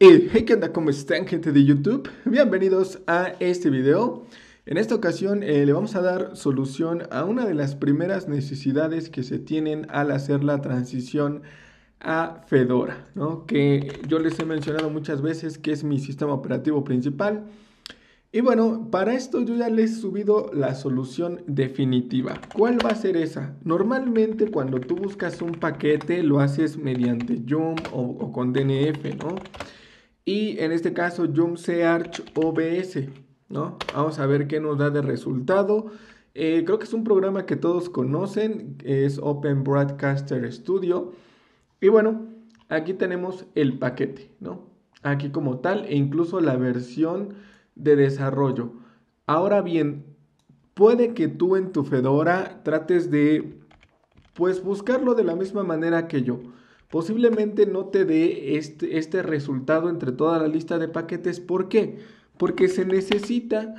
hey, ¿qué onda? ¿Cómo están gente de YouTube? Bienvenidos a este video. En esta ocasión eh, le vamos a dar solución a una de las primeras necesidades que se tienen al hacer la transición a Fedora, ¿no? que yo les he mencionado muchas veces que es mi sistema operativo principal. Y bueno, para esto yo ya les he subido la solución definitiva. ¿Cuál va a ser esa? Normalmente cuando tú buscas un paquete lo haces mediante Yum o, o con DNF, ¿no? y en este caso jumpsearch Arch OBS, ¿no? Vamos a ver qué nos da de resultado. Eh, creo que es un programa que todos conocen, es Open Broadcaster Studio. Y bueno, aquí tenemos el paquete, ¿no? Aquí como tal e incluso la versión de desarrollo. Ahora bien, puede que tú en tu Fedora trates de, pues, buscarlo de la misma manera que yo posiblemente no te dé este, este resultado entre toda la lista de paquetes. ¿Por qué? Porque se necesita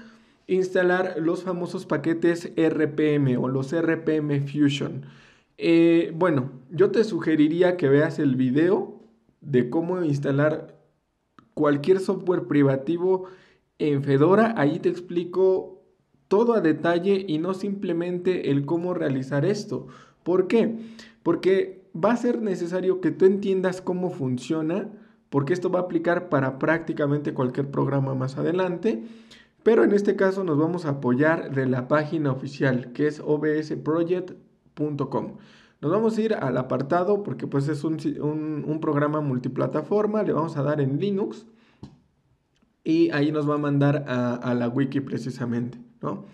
instalar los famosos paquetes RPM o los RPM Fusion. Eh, bueno, yo te sugeriría que veas el video de cómo instalar cualquier software privativo en Fedora. Ahí te explico todo a detalle y no simplemente el cómo realizar esto. ¿Por qué? Porque va a ser necesario que tú entiendas cómo funciona, porque esto va a aplicar para prácticamente cualquier programa más adelante, pero en este caso nos vamos a apoyar de la página oficial que es obsproject.com. Nos vamos a ir al apartado porque pues es un, programa multiplataforma, le vamos a dar en Linux y ahí nos va a mandar a, a la wiki precisamente, ¿no?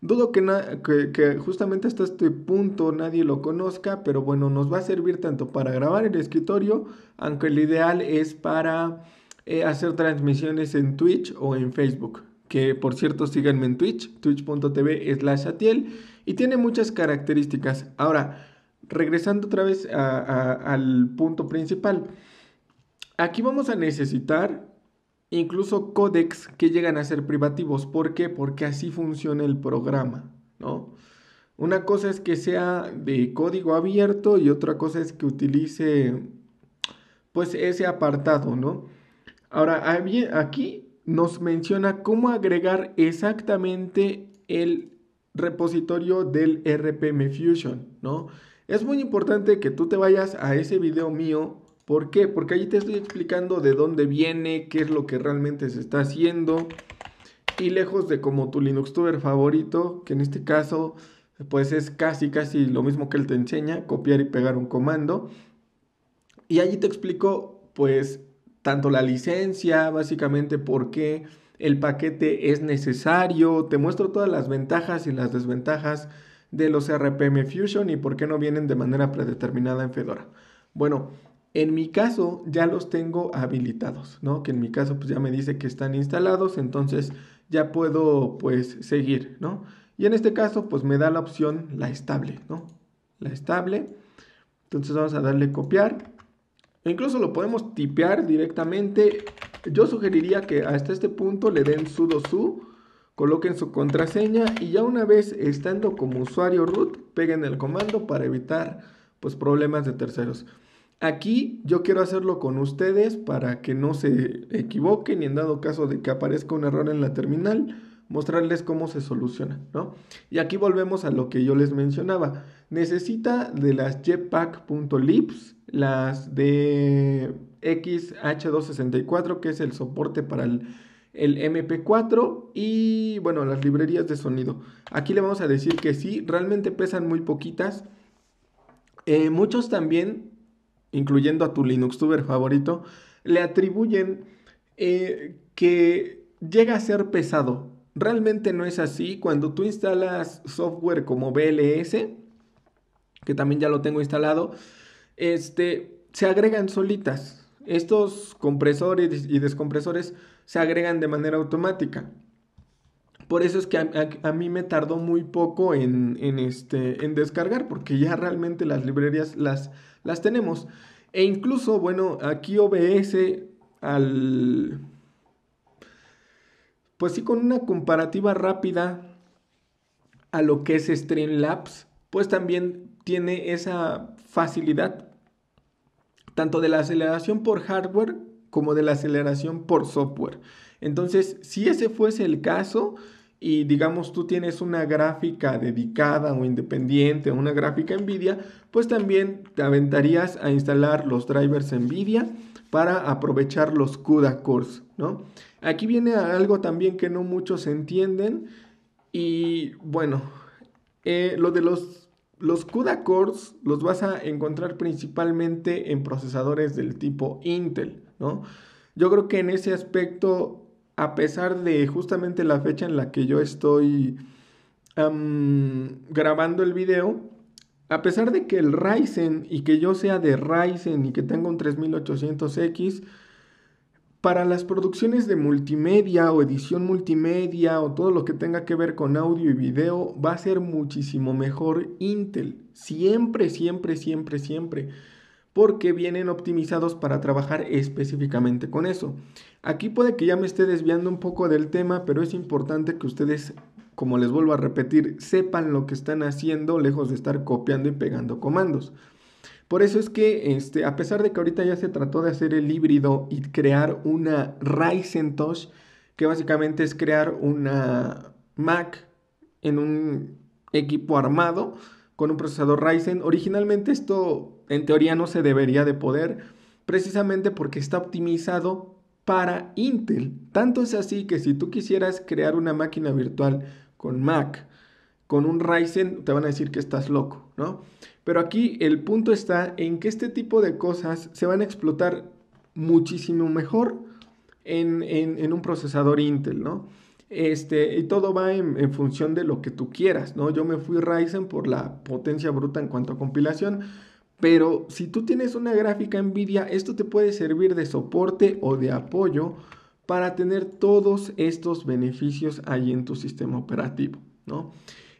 Dudo que, justamente hasta este punto nadie lo conozca, pero bueno, nos va a servir tanto para grabar el escritorio, aunque el ideal es para eh, hacer transmisiones en Twitch o en Facebook. Que por cierto, síganme en Twitch, twitch.tv slash Atiel, y tiene muchas características. Ahora, regresando otra vez al punto principal. Aquí vamos a necesitar incluso códex que llegan a ser privativos. ¿Por qué? Porque así funciona el programa, ¿no? Una cosa es que sea de código abierto y otra cosa es que utilice pues ese apartado, ¿no? Ahora, aquí nos menciona cómo agregar exactamente el repositorio del RPM Fusion, ¿no? Es muy importante que tú te vayas a ese video mío ¿Por qué? Porque allí te estoy explicando de dónde viene, qué es lo que realmente se está haciendo. Y lejos de como tu Linux tuber favorito, que en este caso pues es casi casi lo mismo que él te enseña, copiar y pegar un comando. Y allí te explico pues tanto la licencia, básicamente por qué el paquete es necesario, te muestro todas las ventajas y las desventajas de los RPM Fusion y por qué no vienen de manera predeterminada en Fedora. Bueno, en mi caso ya los tengo habilitados, ¿no? Que en mi caso pues ya me dice que están instalados, entonces ya puedo pues seguir, ¿no? Y en este caso pues me da la opción la estable, ¿no? La estable. Entonces vamos a darle copiar. E incluso lo podemos tipear directamente. Yo sugeriría que hasta este punto le den sudo su, coloquen su contraseña y ya una vez estando como usuario root, peguen el comando para evitar pues problemas de terceros. Aquí yo quiero hacerlo con ustedes para que no se equivoquen y en dado caso de que aparezca un error en la terminal, mostrarles cómo se soluciona, Y aquí volvemos a lo que yo les mencionaba. Necesita de las jetpack.libs, las de XH264, que es el soporte para el, MP4, y bueno, las librerías de sonido. Aquí le vamos a decir que sí, realmente pesan muy poquitas. Eh, muchos también incluyendo a tu Linux tuber favorito, le atribuyen eh, que llega a ser pesado. Realmente no es así. Cuando tú instalas software como BLS, que también ya lo tengo instalado, este, se agregan solitas. Estos compresores y descompresores se agregan de manera automática. Por eso es que a, mí me tardó muy poco en, este, en descargar, porque ya realmente las librerías las, las tenemos. E incluso, bueno, aquí OBS al... Pues sí, con una comparativa rápida a lo que es Streamlabs, pues también tiene esa facilidad tanto de la aceleración por hardware como de la aceleración por software. Entonces, si ese fuese el caso, y digamos tú tienes una gráfica dedicada o independiente, una gráfica NVIDIA, pues también te aventarías a instalar los drivers NVIDIA para aprovechar los CUDA cores, ¿no? Aquí viene algo también que no muchos entienden y bueno, eh, lo de los, los CUDA cores los vas a encontrar principalmente en procesadores del tipo Intel, ¿no? Yo creo que en ese aspecto a pesar de justamente la fecha en la que yo estoy grabando el video, a pesar de que el Ryzen y que yo sea de Ryzen y que tengo un 3800X, para las producciones de multimedia o edición multimedia o todo lo que tenga que ver con audio y video va a ser muchísimo mejor Intel. Siempre, siempre, siempre, siempre. Porque vienen optimizados para trabajar específicamente con eso. Aquí puede que ya me esté desviando un poco del tema, pero es importante que ustedes, como les vuelvo a repetir, sepan lo que están haciendo lejos de estar copiando y pegando comandos. Por eso es que, este, a pesar de que ahorita ya se trató de hacer el híbrido y crear una Ryzen Tosh, que básicamente es crear una Mac en un equipo armado con un procesador Ryzen, originalmente esto en teoría no se debería de poder, precisamente porque está optimizado para Intel. Tanto es así que si tú quisieras crear una máquina virtual con Mac, con un Ryzen, te van a decir que estás loco, ¿no? Pero aquí el punto está en que este tipo de cosas se van a explotar muchísimo mejor en, un procesador Intel, ¿no? Este, y todo va en, en, función de lo que tú quieras, ¿no? Yo me fui Ryzen por la potencia bruta en cuanto a compilación, pero si tú tienes una gráfica NVIDIA, esto te puede servir de soporte o de apoyo para tener todos estos beneficios ahí en tu sistema operativo, ¿no?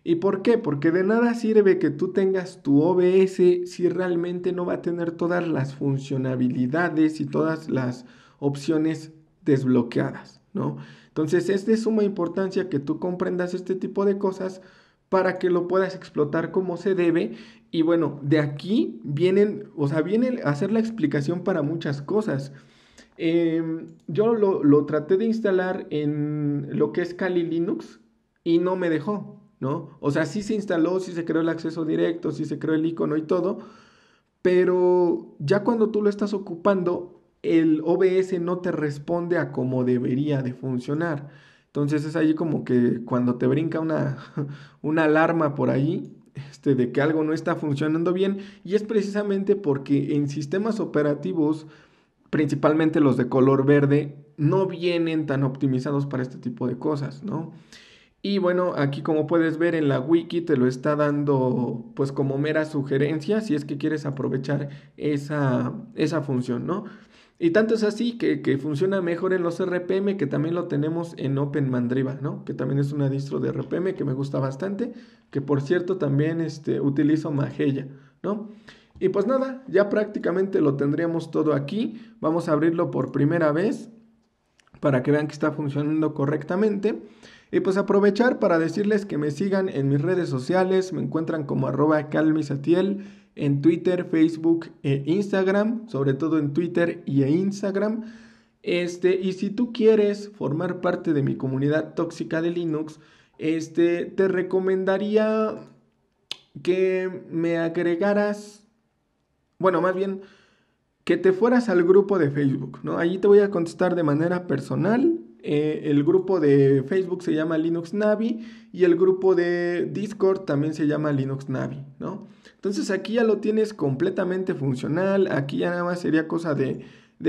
¿Y por qué? Porque de nada sirve que tú tengas tu OBS si realmente no va a tener todas las funcionalidades y todas las opciones desbloqueadas, ¿no? Entonces es de suma importancia que tú comprendas este tipo de cosas para que lo puedas explotar como se debe y bueno, de aquí vienen, o sea, viene a ser la explicación para muchas cosas. Em, yo lo, traté de instalar en lo que es Kali Linux y no me dejó, ¿no? O sea, sí se instaló, sí se creó el acceso directo, sí se creó el icono y todo, pero ya cuando tú lo estás ocupando, el OBS no te responde a como debería de funcionar. Entonces es ahí como que cuando te brinca una, una alarma por ahí, este, de que algo no está funcionando bien y es precisamente porque en sistemas operativos, principalmente los de color verde, no vienen tan optimizados para este tipo de cosas, ¿no? Y bueno, aquí como puedes ver en la wiki te lo está dando pues como mera sugerencia si es que quieres aprovechar esa, esa función, ¿no? Y tanto es así que, funciona mejor en los RPM, que también lo tenemos en Open Mandriva, ¿no? Que también es una distro de RPM que me gusta bastante, que por cierto también este, utilizo Magella, ¿no? Y pues nada, ya prácticamente lo tendríamos todo aquí. Vamos a abrirlo por primera vez para que vean que está funcionando correctamente. Y pues aprovechar para decirles que me sigan en mis redes sociales, me encuentran como arroba calmisatiel en Twitter, Facebook e Instagram, sobre todo en Twitter y en Instagram. Este, y si tú quieres formar parte de mi comunidad tóxica de Linux, este, te recomendaría que me agregaras, bueno, más bien, que te fueras al grupo de Facebook, ¿no? Allí te voy a contestar de manera personal. Eh, el grupo de Facebook se llama Linux Navi y el grupo de Discord también se llama Linux Navi, ¿no? Entonces aquí ya lo tienes completamente funcional, aquí ya nada más sería cosa de,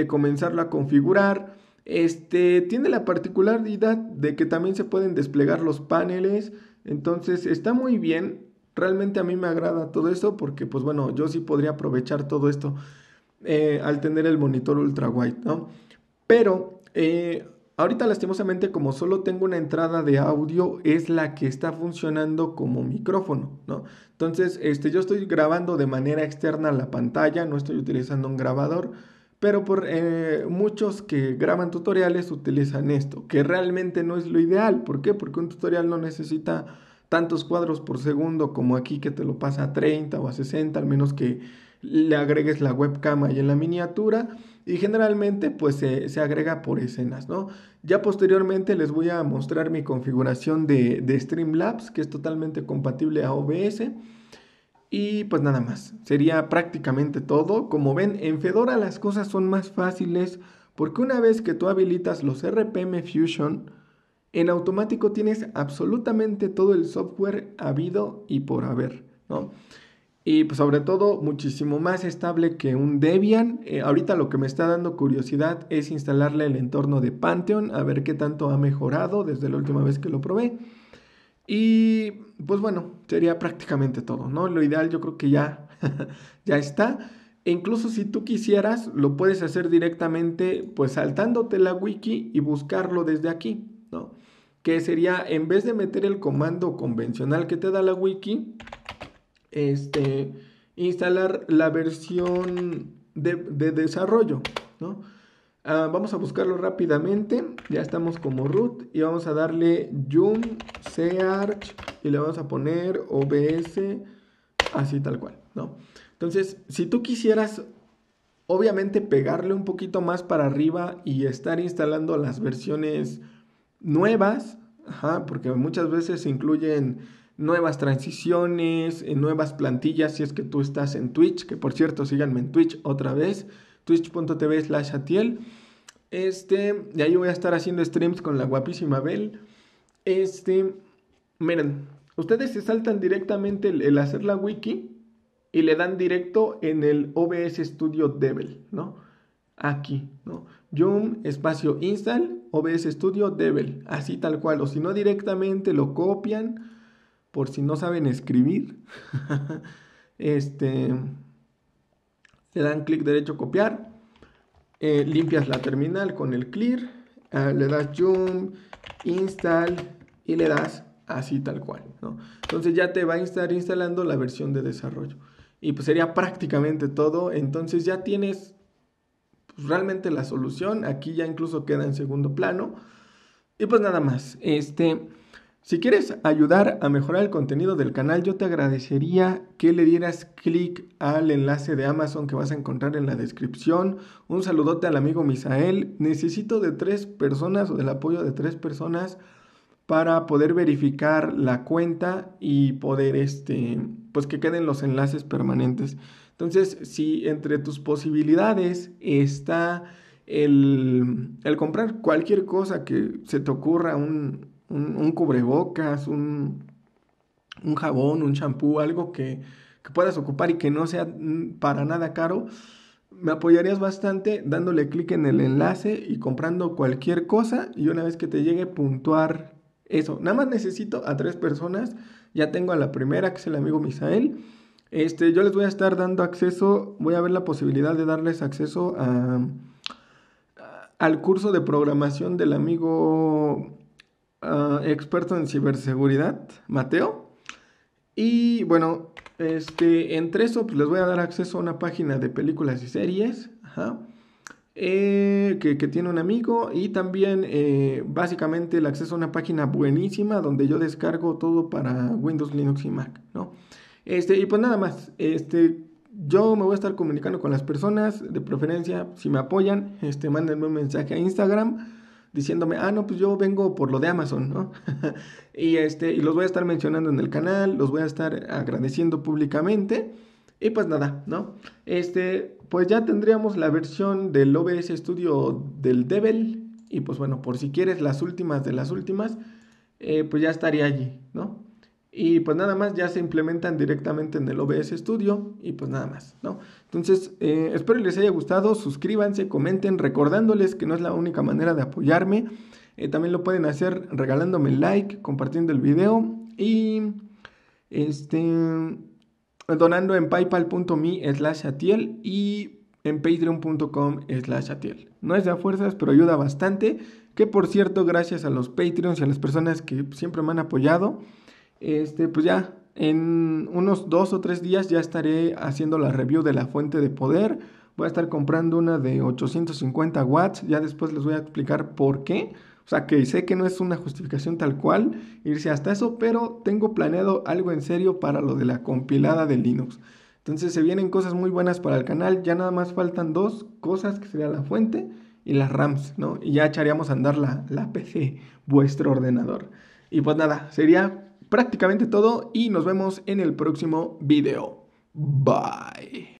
comenzarlo a configurar. Este tiene la particularidad de que también se pueden desplegar los paneles, entonces está muy bien. Realmente a mí me agrada todo esto porque pues bueno, yo sí podría aprovechar todo esto eh, al tener el monitor ultra wide, ¿no? Pero eh, Ahorita lastimosamente como solo tengo una entrada de audio es la que está funcionando como micrófono, ¿no? Entonces, este, yo estoy grabando de manera externa la pantalla, no estoy utilizando un grabador, pero por eh, muchos que graban tutoriales utilizan esto, que realmente no es lo ideal. ¿Por qué? Porque un tutorial no necesita tantos cuadros por segundo como aquí que te lo pasa a 30 o a 60, al menos que le agregues la webcam ahí en la miniatura y generalmente pues se, agrega por escenas, ¿no? Ya posteriormente les voy a mostrar mi configuración de, de Streamlabs que es totalmente compatible a OBS. Y pues nada más, sería prácticamente todo. Como ven, en Fedora las cosas son más fáciles porque una vez que tú habilitas los RPM Fusion, en automático tienes absolutamente todo el software habido y por haber, ¿no? y pues, sobre todo muchísimo más estable que un Debian. Eh, ahorita lo que me está dando curiosidad es instalarle el entorno de Pantheon, a ver qué tanto ha mejorado desde la última vez que lo probé. Y pues bueno, sería prácticamente todo, ¿no? Lo ideal yo creo que ya, ya está. E incluso si tú quisieras, lo puedes hacer directamente pues saltándote la wiki y buscarlo desde aquí, ¿no? Que sería, en vez de meter el comando convencional que te da la wiki, este, instalar la versión de, desarrollo, ¿no? Ah, vamos a buscarlo rápidamente, ya estamos como root y vamos a darle yum search y le vamos a poner obs así tal cual, ¿no? Entonces, si tú quisieras obviamente pegarle un poquito más para arriba y estar instalando las versiones nuevas, ajá, porque muchas veces incluyen nuevas transiciones, eh, nuevas plantillas si es que tú estás en Twitch, que por cierto síganme en Twitch otra vez, twitch.tv slash Atiel. Este, de ahí voy a estar haciendo streams con la guapísima Bel. Este, miren, ustedes se saltan directamente el, hacer la wiki y le dan directo en el OBS Studio Devil, ¿no? Aquí, ¿no? espacio install, OBS Studio Devil, así tal cual, o si no directamente lo copian por si no saben escribir, este, le dan clic derecho copiar, eh, limpias la terminal con el clear, eh, le das zoom, install y le das así tal cual. ¿no? Entonces ya te va a estar instalando la versión de desarrollo. Y pues sería prácticamente todo. Entonces ya tienes pues, realmente la solución. Aquí ya incluso queda en segundo plano. Y pues nada más. Este. Si quieres ayudar a mejorar el contenido del canal, yo te agradecería que le dieras clic al enlace de Amazon que vas a encontrar en la descripción. Un saludote al amigo Misael. Necesito de tres personas o del apoyo de tres personas para poder verificar la cuenta y poder este pues que queden los enlaces permanentes. Entonces, si entre tus posibilidades está el, el comprar cualquier cosa que se te ocurra, un, un, cubrebocas, un, jabón, un champú, algo que, puedas ocupar y que no sea mm, para nada caro, me apoyarías bastante dándole clic en el enlace y comprando cualquier cosa y una vez que te llegue puntuar eso. Nada más necesito a tres personas. Ya tengo a la primera, que es el amigo Misael. Este, yo les voy a estar dando acceso, voy a ver la posibilidad de darles acceso al curso de programación del amigo Ah, experto en ciberseguridad, Mateo. Y bueno, este, entre eso pues, les voy a dar acceso a una página de películas y series eh, que, tiene un amigo y también eh, básicamente el acceso a una página buenísima donde yo descargo todo para Windows, Linux y Mac, ¿no? Este, y pues nada más, este, yo me voy a estar comunicando con las personas, de preferencia, si me apoyan, este, mándenme un mensaje a Instagram diciéndome, ah, no, pues yo vengo por lo de Amazon, ¿no? y, este, y los voy a estar mencionando en el canal, los voy a estar agradeciendo públicamente. Y pues nada, ¿no? Este, pues ya tendríamos la versión del OBS Studio del Devil. Y pues bueno, por si quieres las últimas de las últimas, eh, pues ya estaría allí, ¿no? Y pues nada más, ya se implementan directamente en el OBS Studio y pues nada más, ¿no? Entonces, eh, espero les haya gustado, suscríbanse, comenten, recordándoles que no es la única manera de apoyarme. Eh, también lo pueden hacer regalándome like, compartiendo el video y este, donando en paypal.me slash atiel y en patreon.com atiel. No es de a fuerzas, pero ayuda bastante. Que por cierto, gracias a los patreons y a las personas que siempre me han apoyado este, pues ya, en unos dos o tres días ya estaré haciendo la review de la fuente de poder. Voy a estar comprando una de 850 watts. Ya después les voy a explicar por qué. O sea que sé que no es una justificación tal cual irse hasta eso, pero tengo planeado algo en serio para lo de la compilada de Linux. Entonces se vienen cosas muy buenas para el canal. Ya nada más faltan dos cosas que sería la fuente y las RAMs, ¿no? Y ya echaríamos a andar la, la PC, vuestro ordenador. Y pues nada, sería prácticamente todo y nos vemos en el próximo video. Bye.